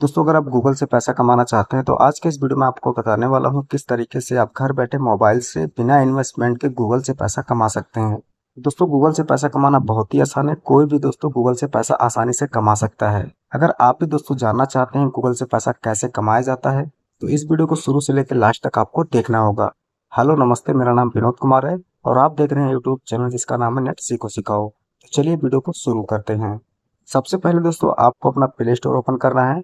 दोस्तों अगर आप गूगल से पैसा कमाना चाहते हैं तो आज के इस वीडियो में आपको बताने वाला हूँ किस तरीके से आप घर बैठे मोबाइल से बिना इन्वेस्टमेंट के गूगल से पैसा कमा सकते हैं दोस्तों गूगल से पैसा कमाना बहुत ही आसान है कोई भी दोस्तों गूगल से पैसा आसानी से कमा सकता है अगर आप भी दोस्तों जानना चाहते हैं गूगल से पैसा कैसे कमाया जाता है तो इस वीडियो को शुरू से लेकर लास्ट तक आपको देखना होगा हेलो नमस्ते मेरा नाम विनोद कुमार है और आप देख रहे हैं यूट्यूब चैनल जिसका नाम है नेट सीखो सिखाओ तो चलिए वीडियो को शुरू करते हैं सबसे पहले दोस्तों आपको अपना प्ले स्टोर ओपन करना है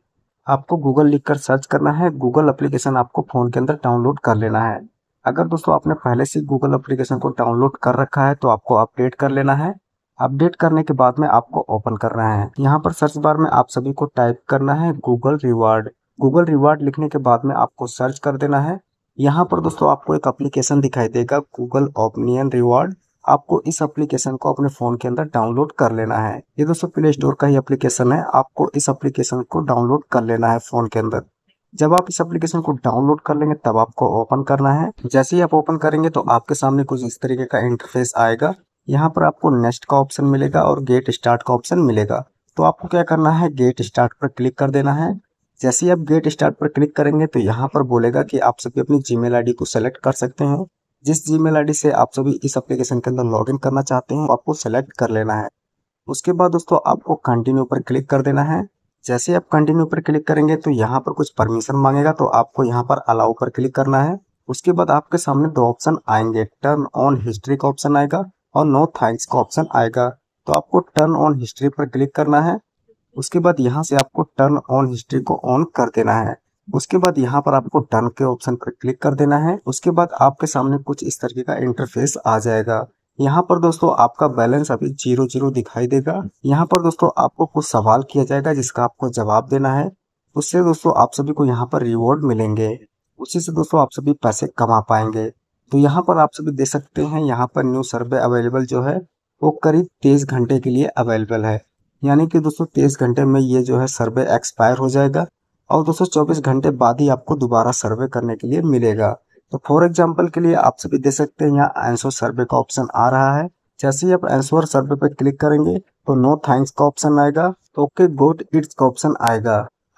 आपको गूगल लिख कर सर्च करना है गूगल अप्लीकेशन आपको फ़ोन के अंदर डाउनलोड कर लेना है अगर दोस्तों आपने पहले से गूगल अप्लीकेशन को डाउनलोड कर रखा है तो आपको अपडेट कर लेना है अपडेट करने के बाद में आपको ओपन करना है यहाँ पर सर्च बार में आप सभी को टाइप करना है गूगल रिवार्ड गूगल रिवार्ड लिखने के बाद में आपको सर्च कर देना है यहाँ पर दोस्तों आपको एक एप्लीकेशन दिखाई देगा गूगल ओपनियन रिवार्ड आपको इस एप्लीकेशन को अपने फ़ोन के अंदर डाउनलोड कर लेना है ये दोस्तों प्ले स्टोर का ही एप्लीकेशन है आपको इस एप्लीकेशन को डाउनलोड कर लेना है फ़ोन के अंदर जब आप इस एप्लीकेशन को डाउनलोड कर लेंगे तब आपको ओपन करना है जैसे ही आप ओपन करेंगे तो आपके सामने कुछ इस तरीके का इंटरफेस आएगा यहाँ पर आपको नेक्स्ट का ऑप्शन मिलेगा और गेट स्टार्ट का ऑप्शन मिलेगा तो आपको क्या करना है गेट स्टार्ट पर क्लिक कर देना है जैसे ही आप गेट स्टार्ट पर क्लिक करेंगे तो यहाँ पर बोलेगा कि आप सभी अपनी जीमेल आईडी को सेलेक्ट कर सकते हैं जिस जी मेल से आप सभी इस एप्लीकेशन के अंदर लॉग करना चाहते हैं आपको सेलेक्ट कर लेना है उसके बाद दोस्तों आपको कंटिन्यू पर क्लिक कर देना है जैसे आप कंटिन्यू पर क्लिक करेंगे तो यहाँ पर कुछ परमिशन मांगेगा तो आपको यहाँ पर अलाउ पर क्लिक करना है उसके बाद आपके सामने दो ऑप्शन आएंगे टर्न ऑन हिस्ट्री का ऑप्शन आएगा और नो थैंक्स का ऑप्शन आएगा तो आपको टर्न ऑन हिस्ट्री पर क्लिक करना है उसके बाद यहाँ से आपको टर्न ऑन हिस्ट्री को ऑन कर देना है उसके बाद यहाँ पर आपको डन के ऑप्शन पर क्लिक कर देना है उसके बाद आपके सामने कुछ इस तरीके का इंटरफेस आ जाएगा यहाँ पर दोस्तों आपका बैलेंस अभी जीरो जीरो दिखाई देगा यहाँ पर दोस्तों आपको कुछ सवाल किया जाएगा जिसका आपको जवाब देना है उससे दोस्तों आप सभी को यहाँ पर रिवॉर्ड मिलेंगे उसी से दोस्तों आप सभी पैसे कमा पाएंगे तो यहाँ पर आप सभी देख सकते हैं यहाँ पर न्यू सर्वे अवेलेबल जो है वो करीब तेईस घंटे के लिए अवेलेबल है यानी कि दोस्तों तेईस घंटे में ये जो है सर्वे एक्सपायर हो जाएगा और दोस्तों चौबीस घंटे बाद ही आपको दोबारा सर्वे करने के लिए मिलेगा तो फॉर एग्जाम्पल के लिए आप सभी देख सकते हैं यहाँ आंसर सर्वे का ऑप्शन आ रहा है जैसे ही आप आंसर सर्वे पर क्लिक करेंगे तो नो थैंक्स का ऑप्शन आएगा तो ओके गोट इट्स का ऑप्शन आएगा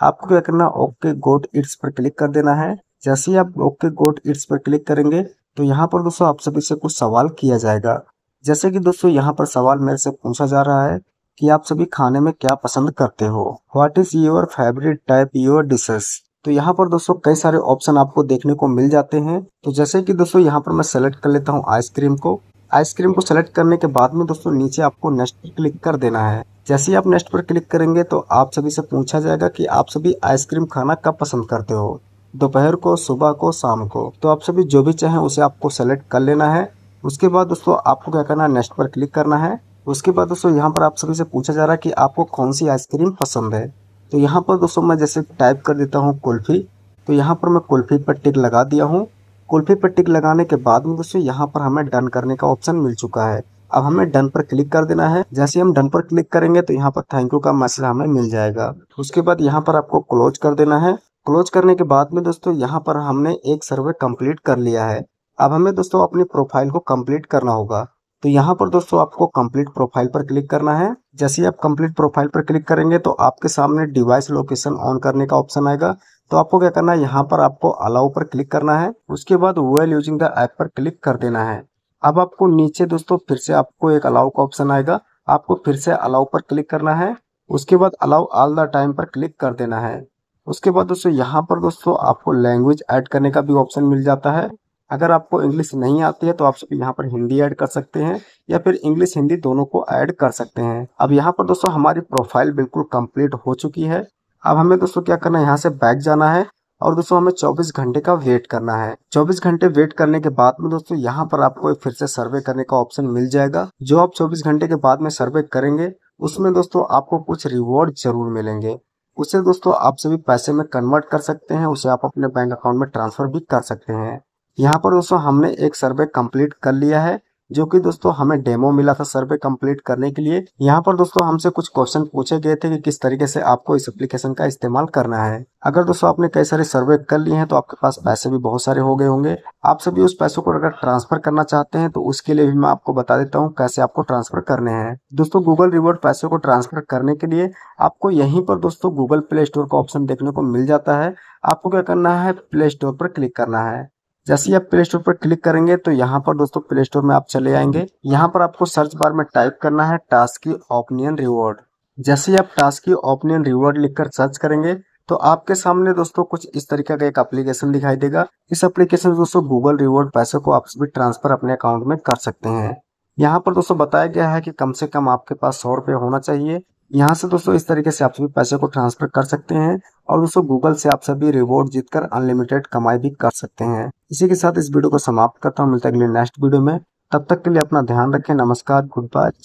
आपको क्या करना ओके गोट इट्स पर क्लिक कर देना है जैसे ही आप ओके गोट इट्स पर क्लिक करेंगे तो यहाँ पर दोस्तों आप सभी से कुछ सवाल किया जाएगा जैसे कि दोस्तों यहाँ पर सवाल मेरे से पूछा जा रहा है कि आप सभी खाने में क्या पसंद करते हो what is your favourite type your dishes तो यहाँ पर दोस्तों कई सारे ऑप्शन आपको देखने को मिल जाते हैं तो जैसे कि दोस्तों यहाँ पर मैं सेलेक्ट कर लेता हूँ आइसक्रीम को आइसक्रीम को सेलेक्ट करने के बाद में दोस्तों नीचे आपको नेक्स्ट पर क्लिक कर देना है जैसे ही आप नेक्स्ट पर क्लिक करेंगे तो आप सभी से पूछा जाएगा कि आप सभी आइसक्रीम खाना कब पसंद करते हो दोपहर को सुबह को शाम को तो आप सभी जो भी चाहें उसे आपको सेलेक्ट कर लेना है उसके बाद दोस्तों आपको क्या करना है नेक्स्ट पर क्लिक करना है उसके बाद दोस्तों यहाँ पर आप सभी से पूछा जा रहा है कि आपको कौन सी आइसक्रीम पसंद है तो यहाँ पर दोस्तों मैं जैसे टाइप कर देता हूँ कुल्फ़ी तो यहाँ पर मैं कुल्फ़ी पर टिक लगा दिया हूँ कुल्फ़ी पर टिक लगाने के बाद में दोस्तों यहाँ पर हमें डन करने का ऑप्शन मिल चुका है अब हमें डन पर क्लिक कर देना है जैसे हम डन पर क्लिक करेंगे तो यहाँ पर थैंक यू का मैसेज हमें मिल जाएगा उसके बाद यहाँ पर आपको क्लोज कर देना है क्लोज करने के बाद में दोस्तों यहाँ पर हमने एक सर्वे कम्प्लीट कर लिया है अब हमें दोस्तों अपनी प्रोफाइल को कम्प्लीट करना होगा तो यहाँ पर दोस्तों आपको कंप्लीट प्रोफाइल पर क्लिक करना है जैसे ही आप कंप्लीट प्रोफाइल पर क्लिक करेंगे तो आपके सामने डिवाइस लोकेशन ऑन करने का ऑप्शन आएगा तो आपको क्या करना है यहाँ पर आपको अलाउ पर क्लिक करना है उसके बाद वेल यूजिंग द ऐप पर क्लिक कर देना है अब आपको नीचे दोस्तों फिर से आपको एक अलाउ का ऑप्शन आएगा आपको फिर से अलाउ पर क्लिक करना है उसके बाद अलाउ ऑल द टाइम पर क्लिक कर देना है उसके बाद दोस्तों यहाँ पर दोस्तों आपको लैंग्वेज ऐड करने का भी ऑप्शन मिल जाता है अगर आपको इंग्लिश नहीं आती है तो आप यहाँ पर हिंदी ऐड कर सकते हैं या फिर इंग्लिश हिंदी दोनों को ऐड कर सकते हैं अब यहाँ पर दोस्तों हमारी प्रोफाइल बिल्कुल कंप्लीट हो चुकी है अब हमें दोस्तों क्या करना है यहाँ से बैक जाना है और दोस्तों हमें 24 घंटे का वेट करना है 24 घंटे वेट करने के बाद में दोस्तों यहाँ पर आपको फिर से सर्वे करने का ऑप्शन मिल जाएगा जो आप 24 घंटे के बाद में सर्वे करेंगे उसमें दोस्तों आपको कुछ रिवॉर्ड जरूर मिलेंगे उसे दोस्तों आप सभी पैसे में कन्वर्ट कर सकते हैं उसे आप अपने बैंक अकाउंट में ट्रांसफर भी कर सकते हैं यहाँ पर दोस्तों हमने एक सर्वे कंप्लीट कर लिया है जो कि दोस्तों हमें डेमो मिला था सर्वे कंप्लीट करने के लिए यहाँ पर दोस्तों हमसे कुछ क्वेश्चन पूछे गए थे कि किस तरीके से आपको इस एप्लीकेशन का इस्तेमाल करना है अगर दोस्तों आपने कई सारे सर्वे कर लिए हैं तो आपके पास पैसे भी बहुत सारे हो गए होंगे आप सभी उस पैसों को अगर ट्रांसफर करना चाहते हैं तो उसके लिए भी मैं आपको बता देता हूँ कैसे आपको ट्रांसफर करने हैं दोस्तों गूगल रिवॉर्ड पैसे को ट्रांसफर करने के लिए आपको यहीं पर दोस्तों गूगल प्ले स्टोर का ऑप्शन देखने को मिल जाता है आपको क्या करना है प्ले स्टोर पर क्लिक करना है जैसे ही आप प्ले स्टोर पर क्लिक करेंगे तो यहाँ पर दोस्तों प्ले स्टोर में आप चले आएंगे यहाँ पर आपको सर्च बार में टाइप करना है की ओपिनियन रिवॉर्ड जैसे ही आप टास्की ओपिनियन रिवॉर्ड लिखकर सर्च करेंगे तो आपके सामने दोस्तों कुछ इस तरीके का एक एप्लीकेशन दिखाई देगा इस एप्लीकेशन में दोस्तों गूगल रिवॉर्ड पैसे को आप भी ट्रांसफर अपने अकाउंट में कर सकते हैं यहाँ पर दोस्तों बताया गया है कि कम से कम आपके पास सौ रुपये होना चाहिए यहाँ से दोस्तों इस तरीके से आप सभी पैसे को ट्रांसफर कर सकते हैं और दोस्तों गूगल से आप सभी रिवॉर्ड जीतकर अनलिमिटेड कमाई भी कर सकते हैं इसी के साथ इस वीडियो को समाप्त करता हूँ मिलता है अगले नेक्स्ट वीडियो में तब तक के लिए अपना ध्यान रखें नमस्कार गुड बाय